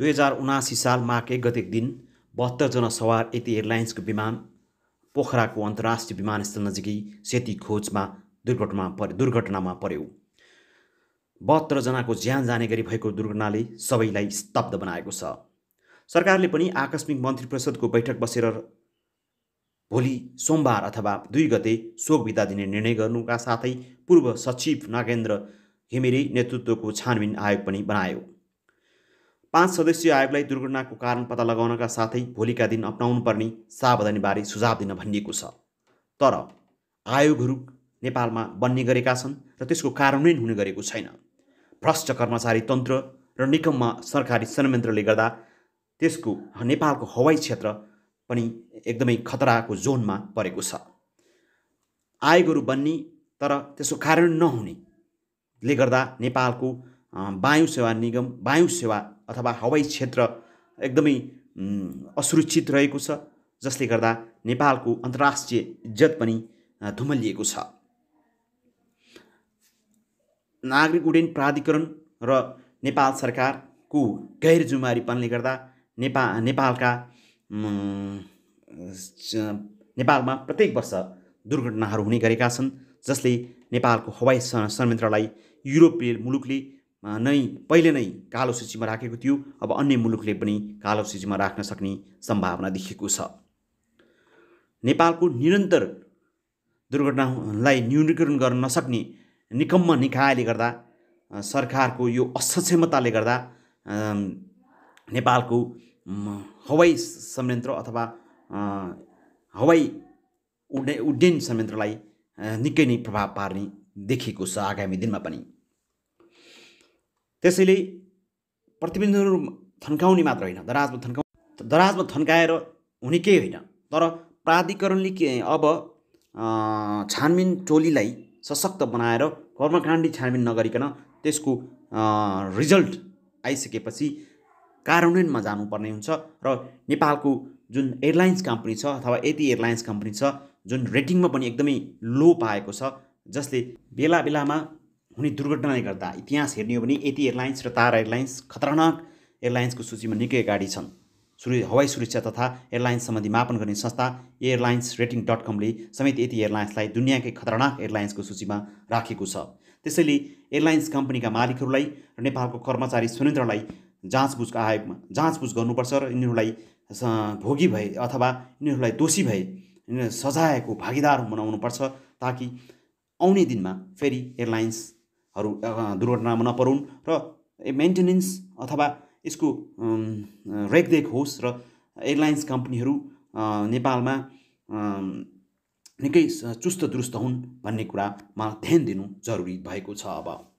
दुई हजार उनासी साल माघ एक गतेको दिन बहत्तरजना सवार यति एयरलाइन्सको विमान पोखराको अन्तर्राष्ट्रिय विमानस्थल नजिकै सेती खोजमा दुर्घटना परे दुर्घटनामा पर्यो बहत्तरजनाको ज्यान जाने गरी भएको दुर्घटनाले सबैलाई स्तब्ध बनाएको छ सरकारले पनि आकस्मिक मन्त्री परिषदको बैठक बसेर भोलि सोमबार अथवा दुई गते शोक बिदा दिने निर्णय गर्नुका साथै पूर्व सचिव नागेन्द्र घिमिरे नेतृत्वको छानबिन आयोग पनि बनायो पाँच सदस्यीय आयोगलाई दुर्घटनाको कारण पत्ता लगाउनका साथै भोलिका दिन अप्नाउनु पर्ने सावधानीबारे सुझाव दिन भनिएको छ तर आयोगहरू नेपालमा बन्ने गरेका छन् र त्यसको कार्यान्वयन हुने गरेको छैन भ्रष्ट कर्मचारी तन्त्र र निगममा सरकारी संयन्त्रले गर्दा त्यसको नेपालको हवाई क्षेत्र पनि एकदमै खतराको जोनमा परेको छ आयोगहरू बन्ने तर त्यसको कार्यान्वयन नहुनेले गर्दा नेपालको वायु सेवा निगम वायु सेवा अथवा हवाई क्षेत्र एकदमै असुरक्षित रहेको छ जसले गर्दा नेपालको अन्तर्राष्ट्रिय इज्जत पनि धुमलिएको छ नागरिक उड्डयन प्राधिकरण र नेपाल सरकारको गैर जिम्मेवारीपनले गर्दा नेपा नेपालका नेपालमा प्रत्येक वर्ष दुर्घटनाहरू हुने गरेका छन् जसले नेपालको हवाई संयन्त्रलाई युरोपिय मुलुकले नै पहिले नै कालो सूचीमा राखेको थियो अब अन्य मुलुकले पनि कालो सूचीमा राख्न सक्ने सम्भावना देखिएको छ नेपालको निरन्तर दुर्घटनालाई न्यूनीकरण गर्न नसक्ने निकम्म निकायले गर्दा सरकारको यो असक्षमताले गर्दा नेपालको हवाई संयन्त्र अथवा हवाई उड्ने उड्डयन संयन्त्रलाई निकै नै प्रभाव पार्ने देखिएको छ आगामी दिनमा पनि त्यसैले प्रतिबन्धहरू थन्काउने मात्र होइन दराजमा थन्का दराजमा थन्काएर हुने केही होइन तर प्राधिकरणले के अब छानबिन टोलीलाई सशक्त बनाएर कर्मकाण्डी छानबिन नगरिकन त्यसको रिजल्ट आइसकेपछि कार्यान्वयनमा जानुपर्ने हुन्छ र नेपालको जुन एयरलाइन्स कम्पनी छ अथवा यति एयरलाइन्स कम्पनी छ जुन रेटिङमा पनि एकदमै लो पाएको छ जसले बेला बेलामा हुने दुर्घटनाले गर्दा इतिहास हेर्ने हो भने यति एयरलाइन्स र तारा एयरलाइन्स खतरनाक एयरलाइन्सको सूचीमा निकै गाडी छन् सुरु हवाई सुरक्षा तथा एयरलाइन्स सम्बन्धी मापन गर्ने संस्था एयरलाइन्स रेटिङ डट कमले समेत यति एयरलाइन्सलाई दुनियाँकै खतरनाक एयरलाइन्सको सूचीमा राखेको छ त्यसैले एयरलाइन्स कम्पनीका मालिकहरूलाई र नेपालको कर्मचारी सुरेन्द्रलाई जाँचबुझको आयोगमा जाँचबुझ गर्नुपर्छ र यिनीहरूलाई भोगी भए अथवा यिनीहरूलाई दोषी भए सजायको भागीदार बनाउनुपर्छ ताकि आउने दिनमा फेरि एयरलाइन्स हरू दुर्घटनामा नपरुन् र मेन्टेनेन्स अथवा यसको रेखदेख होस् र एयरलाइन्स कम्पनीहरू नेपालमा निकै चुस्त दुरुस्त हुन् भन्ने कुरामा ध्यान दिनु जरुरी भएको छ अब